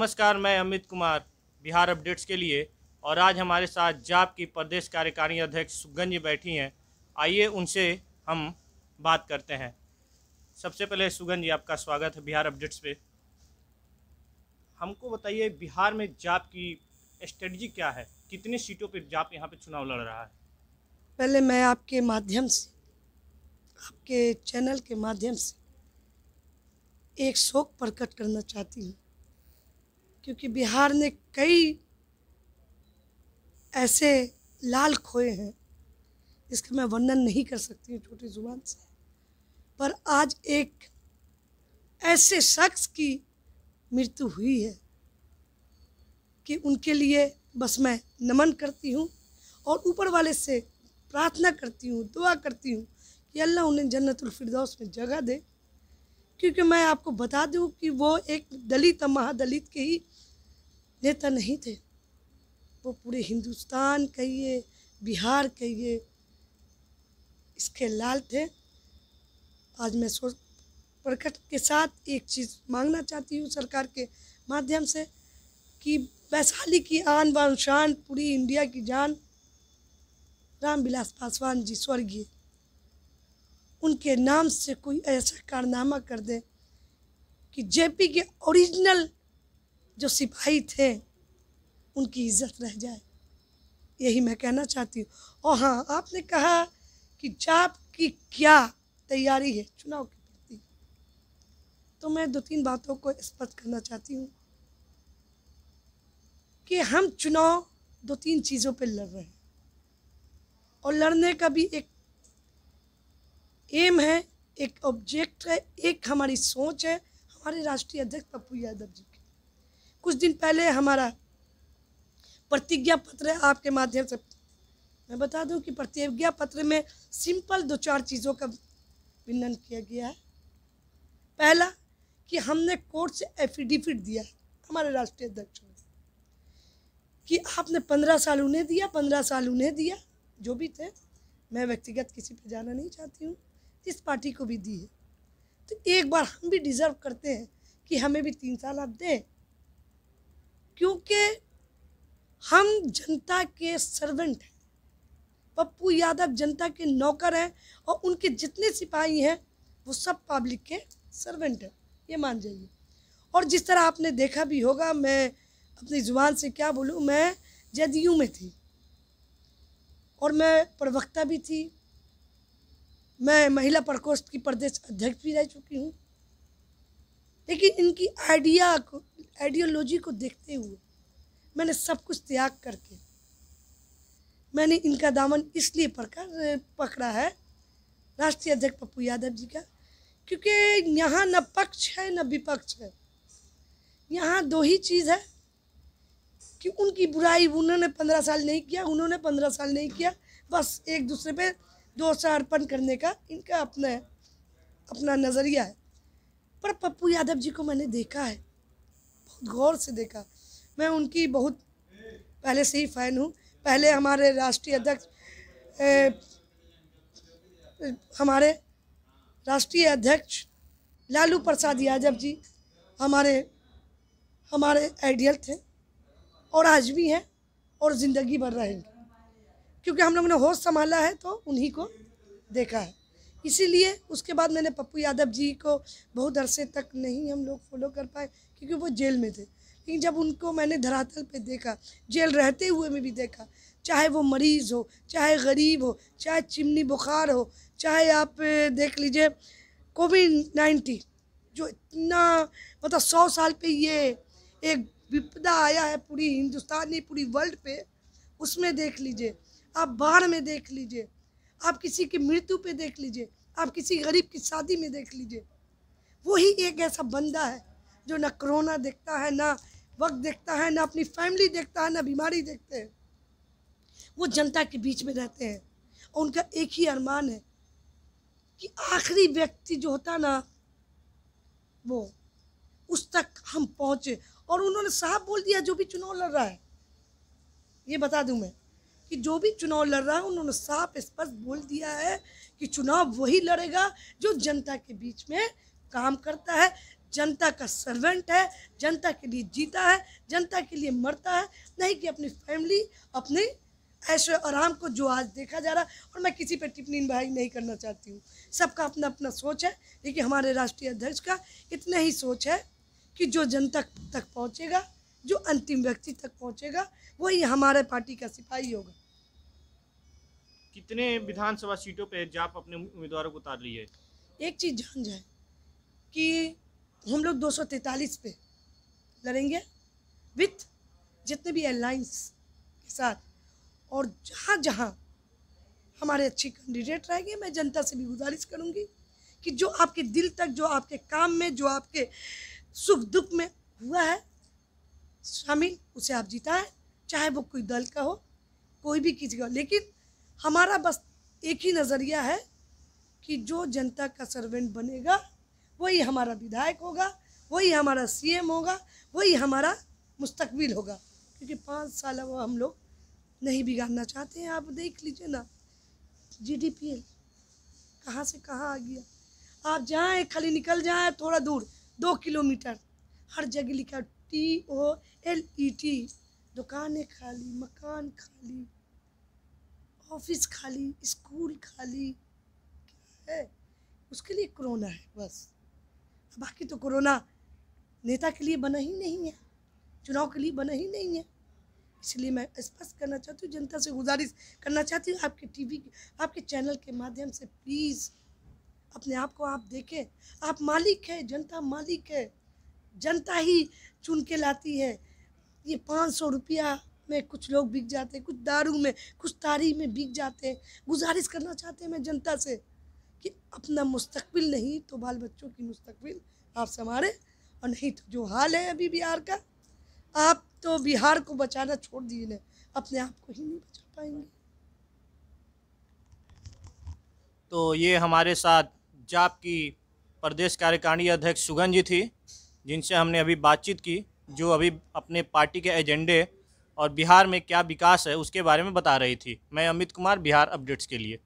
नमस्कार मैं अमित कुमार बिहार अपडेट्स के लिए और आज हमारे साथ जाप की प्रदेश कार्यकारी अध्यक्ष सुगंज बैठी हैं आइए उनसे हम बात करते हैं सबसे पहले सुगंज जी आपका स्वागत है बिहार अपडेट्स पे हमको बताइए बिहार में जाप की स्ट्रेटजी क्या है कितनी सीटों पे जाप यहाँ पे चुनाव लड़ रहा है पहले मैं आपके माध्यम से आपके चैनल के माध्यम से एक शोक प्रकट करना चाहती हूँ क्योंकि बिहार ने कई ऐसे लाल खोए हैं इसका मैं वर्णन नहीं कर सकती हूँ छोटी ज़ुबान से पर आज एक ऐसे शख्स की मृत्यु हुई है कि उनके लिए बस मैं नमन करती हूँ और ऊपर वाले से प्रार्थना करती हूँ दुआ करती हूँ कि अल्लाह उन्हें जन्नतफरदौस में जगह दे क्योंकि मैं आपको बता दूँ कि वो एक दलित महादलित के ही नेता नहीं थे वो पूरे हिंदुस्तान कहिए बिहार कहिए इसके लाल थे आज मैं सोच प्रकट के साथ एक चीज़ मांगना चाहती हूँ सरकार के माध्यम से कि वैशाली की आन बान शान पूरी इंडिया की जान रामविलास पासवान जी स्वर्गीय उनके नाम से कोई ऐसा कारनामा कर दे कि जेपी के ओरिजिनल जो सिपाही थे उनकी इज्जत रह जाए यही मैं कहना चाहती हूँ और हाँ आपने कहा कि जाप की क्या तैयारी है चुनाव के प्रति तो मैं दो तीन बातों को स्पष्ट करना चाहती हूँ कि हम चुनाव दो तीन चीज़ों पर लड़ रहे हैं और लड़ने का भी एक एम है एक ऑब्जेक्ट है एक हमारी सोच है हमारे राष्ट्रीय अध्यक्ष पप्पू यादव जी कुछ दिन पहले हमारा प्रतिज्ञा पत्र है आपके माध्यम से मैं बता दूं कि प्रतिज्ञा पत्र में सिंपल दो चार चीज़ों का वर्णन किया गया है पहला कि हमने कोर्ट से एफिडेविट दिया हमारे राष्ट्रीय अध्यक्ष ने कि आपने पंद्रह साल उन्हें दिया पंद्रह साल उन्हें दिया जो भी थे मैं व्यक्तिगत किसी पर जाना नहीं चाहती हूँ इस पार्टी को भी दी है तो एक बार हम भी डिज़र्व करते हैं कि हमें भी तीन साल आप दें क्योंकि हम जनता के सर्वेंट हैं पप्पू यादव जनता के नौकर हैं और उनके जितने सिपाही हैं वो सब पब्लिक के सर्वेंट हैं ये मान जाइए और जिस तरह आपने देखा भी होगा मैं अपनी ज़ुबान से क्या बोलूँ मैं जदयू में थी और मैं प्रवक्ता भी थी मैं महिला प्रकोष्ठ की प्रदेश अध्यक्ष भी रह चुकी हूँ लेकिन इनकी आइडिया को आइडियोलॉजी को देखते हुए मैंने सब कुछ त्याग करके मैंने इनका दामन इसलिए पकड़ पकड़ा है राष्ट्रीय अध्यक्ष पप्पू यादव जी का क्योंकि यहाँ न पक्ष है न विपक्ष है यहाँ दो ही चीज़ है कि उनकी बुराई उन्होंने पंद्रह साल नहीं किया उन्होंने पंद्रह साल नहीं किया बस एक दूसरे पे दोष अर्पण करने का इनका अपना अपना नज़रिया है पर पप्पू यादव जी को मैंने देखा है गौर से देखा मैं उनकी बहुत पहले से ही फ़ैन हूँ पहले हमारे राष्ट्रीय अध्यक्ष हमारे राष्ट्रीय अध्यक्ष लालू प्रसाद यादव जी हमारे हमारे आइडियल थे और आज भी हैं और ज़िंदगी भर रहेंगे क्योंकि हम लोगों ने होश संभाला है तो उन्हीं को देखा है इसीलिए उसके बाद मैंने पप्पू यादव जी को बहुत अरसे तक नहीं हम लोग फॉलो कर पाए क्योंकि वो जेल में थे लेकिन जब उनको मैंने धरातल पे देखा जेल रहते हुए में भी देखा चाहे वो मरीज़ हो चाहे गरीब हो चाहे चिमनी बुखार हो चाहे आप देख लीजिए कोविड नाइन्टीन जो इतना मतलब सौ साल पे ये एक विपदा आया है पूरी हिंदुस्तान पूरी वर्ल्ड पे उसमें देख लीजिए आप बाढ़ में देख लीजिए आप किसी की मृत्यु पे देख लीजिए आप किसी गरीब की शादी में देख लीजिए वही एक ऐसा बंदा है जो ना कोरोना देखता है ना वक्त देखता है ना अपनी फैमिली देखता है ना बीमारी देखते हैं वो जनता के बीच में रहते हैं और उनका एक ही अरमान है कि आखिरी व्यक्ति जो होता ना वो उस तक हम पहुँचे और उन्होंने साफ बोल दिया जो भी चुनाव लड़ रहा है ये बता दूँ मैं कि जो भी चुनाव लड़ रहा है उन्होंने साफ स्पष्ट बोल दिया है कि चुनाव वही लड़ेगा जो जनता के बीच में काम करता है जनता का सर्वेंट है जनता के लिए जीता है जनता के लिए मरता है नहीं कि अपनी फैमिली अपने ऐशो आराम को जो आज देखा जा रहा है और मैं किसी पर टिप्पणी भाई नहीं करना चाहती हूँ सबका अपना अपना सोच है लेकिन हमारे राष्ट्रीय अध्यक्ष का इतना ही सोच है कि जो जनता तक पहुँचेगा जो अंतिम व्यक्ति तक पहुंचेगा वही हमारे पार्टी का सिपाही होगा कितने विधानसभा सीटों पर जाप अपने उम्मीदवारों को उतार ली है एक चीज जान जाए कि हम लोग दो पे लड़ेंगे विथ जितने भी एयरलाइंस के साथ और जहाँ जहाँ हमारे अच्छे कैंडिडेट रहेंगे मैं जनता से भी गुजारिश करूँगी कि जो आपके दिल तक जो आपके काम में जो आपके सुख दुख में हुआ है शामिल उसे आप जिताएं चाहे वो कोई दल का हो कोई भी किसी का हो लेकिन हमारा बस एक ही नज़रिया है कि जो जनता का सर्वेंट बनेगा वही हमारा विधायक होगा वही हमारा सीएम होगा वही हमारा मुस्तकबिल होगा क्योंकि पाँच साल वो हम लोग नहीं बिगाड़ना चाहते हैं आप देख लीजिए ना जी डी पी एल कहाँ से कहाँ आ गया आप जाएँ खाली निकल जाएँ थोड़ा दूर दो किलोमीटर हर जगह लिखा T O L E T दुकानें खाली मकान खाली ऑफिस खाली स्कूल खाली क्या है उसके लिए कोरोना है बस बाकी तो कोरोना नेता के लिए बना ही नहीं है चुनाव के लिए बना ही नहीं है इसलिए मैं स्पष्ट करना चाहती हूँ जनता से गुजारिश करना चाहती हूँ आपके टीवी आपके चैनल के माध्यम से प्लीज़ अपने आप को आप देखें आप मालिक है जनता मालिक है जनता ही चुन के लाती है ये पाँच सौ रुपया में कुछ लोग बिक जाते हैं कुछ दारू में कुछ तारी में बिक जाते हैं गुजारिश करना चाहते हैं मैं जनता से कि अपना मुस्तकबिल नहीं तो बाल बच्चों की मुस्तकबिल आप संवारें और नहीं तो जो हाल है अभी बिहार का आप तो बिहार को बचाना छोड़ दिए ना अपने आप को ही नहीं बचा पाएंगे तो ये हमारे साथ जाप की प्रदेश कार्यकारिणी अध्यक्ष सुगन जी थी जिनसे हमने अभी बातचीत की जो अभी अपने पार्टी के एजेंडे और बिहार में क्या विकास है उसके बारे में बता रही थी मैं अमित कुमार बिहार अपडेट्स के लिए